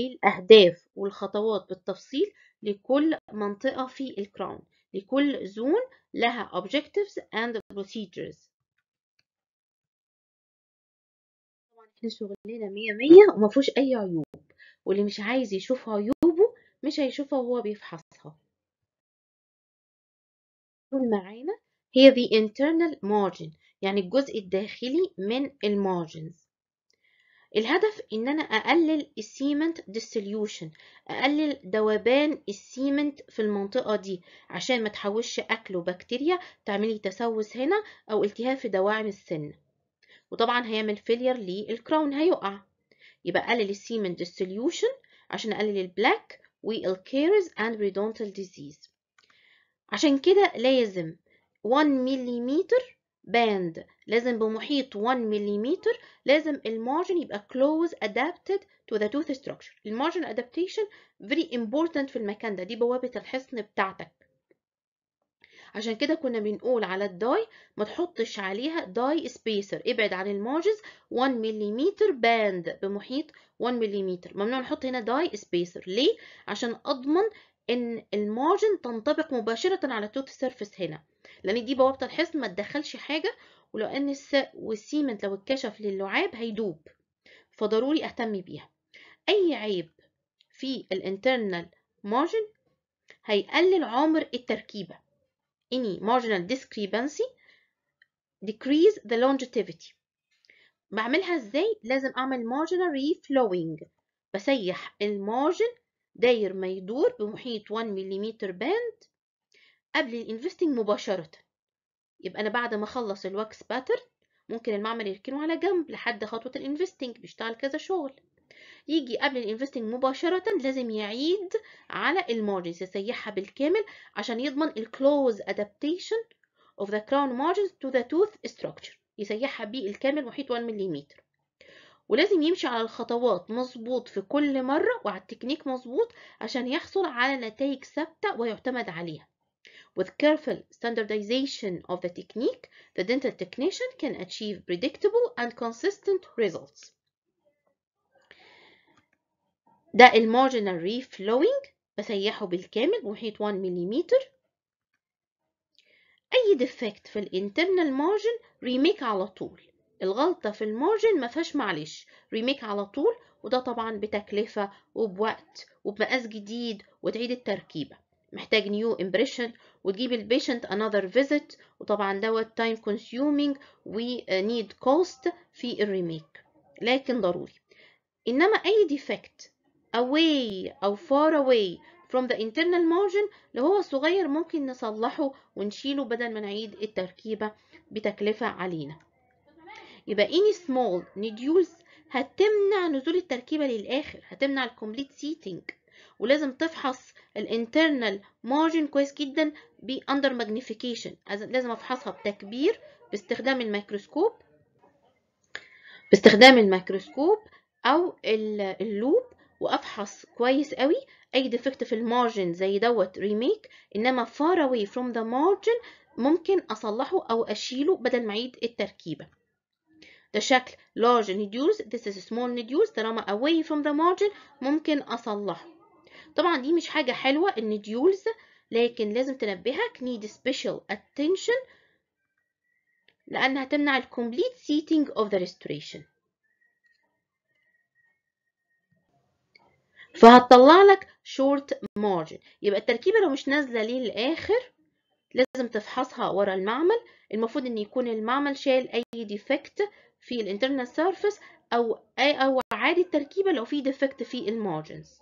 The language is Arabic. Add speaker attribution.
Speaker 1: إيه الأهداف والخطوات بالتفصيل لكل منطقة في الكراون لكل زون لها objectives and procedures طبعا احنا شغلنا مية مية ومفهوش أي عيوب واللي مش عايز يشوف عيوبه مش هيشوفها وهو بيفحصها معانا هي the internal margin يعني الجزء الداخلي من المارجنز الهدف ان انا اقلل السيمنت ديستليوشن اقلل ذوبان السيمنت في المنطقه دي عشان ما تحوش اكل وبكتيريا تعملي تسوس هنا او التهاب في دواعم السن وطبعا هيعمل فيلير للكراون هيقع يبقى اقلل السيمنت ديستليوشن عشان اقلل البلاك والكيرز اند بريدونتال ديزيز عشان كده لازم 1 مليمتر باند لازم بمحيط 1 ملم لازم المارجن يبقى close adapted to the tooth structure المارجن ادابتيشن very important في المكان ده دي بوابة الحصن بتاعتك عشان كده كنا بنقول على الداي ما تحطش عليها داي سبيسر ابعد عن المارجز 1 ملم باند بمحيط 1 ملم ممنوع نحط هنا داي سبيسر ليه عشان اضمن ان المارجن تنطبق مباشره على التوت سيرفيس هنا لان دي بوابه الحصن ما تدخلش حاجه ولو ان والسيمنت لو اتكشف للعاب هيدوب فضروري اهتم بيها اي عيب في الانترنال مارجن هيقلل عمر التركيبه اني marginal discrepancy decrease the longevity بعملها ازاي لازم اعمل marginal reflowing بسيح المارجن داير ما يدور بمحيط 1 ملم باند قبل الانفستنج مباشرة يبقى أنا بعد ما أخلص الواكس باترن ممكن المعمل يركنه على جنب لحد خطوة الانفستنج بيشتغل كذا شغل يجي قبل الانفستنج مباشرة لازم يعيد على المارجنز يسيحها بالكامل عشان يضمن الكلوز ادابتيشن of the crown margins to the tooth structure يسيحها بالكامل محيط 1 ملم ولازم يمشي على الخطوات مظبوط في كل مرة وعلى التكنيك مظبوط عشان يحصل على نتائج ثابتة ويعتمد عليها With careful standardization of the technique, the dental technician can achieve predictable and consistent results. ده المارجنال reflowing بسيحه بالكامل محيط 1 ملم أي ديفكت في الانترنال مارجن ريميك على طول الغلطة في المارجن ما فيهاش معلش ريميك على طول وده طبعا بتكلفة وبوقت وبمقاس جديد وتعيد التركيبة محتاج نيو امبريشن وتجيب البيشنت انذر فيزيت وطبعا دوت تايم كونسيومينج ونيد كوست في الريميك لكن ضروري انما اي ديفكت away او far away from the internal margin لو هو صغير ممكن نصلحه ونشيله بدل ما نعيد التركيبة بتكلفة علينا يبقى any small nedules هتمنع نزول التركيبة للآخر هتمنع الكومبليت سيتنج ولازم تفحص الانترنال مارجن كويس جدا باندر ماجنيفيكيشن لازم افحصها بتكبير باستخدام الميكروسكوب باستخدام الميكروسكوب او اللوب وافحص كويس قوي اي ديفكت في المارجن زي دوت ريميك انما far away from the margin ممكن اصلحه او اشيله بدل ما اعيد التركيبه ده شكل large nodules this is small nodules طالما away from the margin ممكن أصلحه طبعا دي مش حاجة حلوة النوديولز لكن لازم تنبهك need special attention لأنها تمنع الكومبليت complete seating of the restoration فهتطلع لك short margin يبقى التركيبة لو مش نازلة للآخر لازم تفحصها ورا المعمل المفروض ان يكون المعمل شال اي ديفكت في الانترنال سيرفيس او اي او عادي التركيبه لو في ديفكت في المارجنز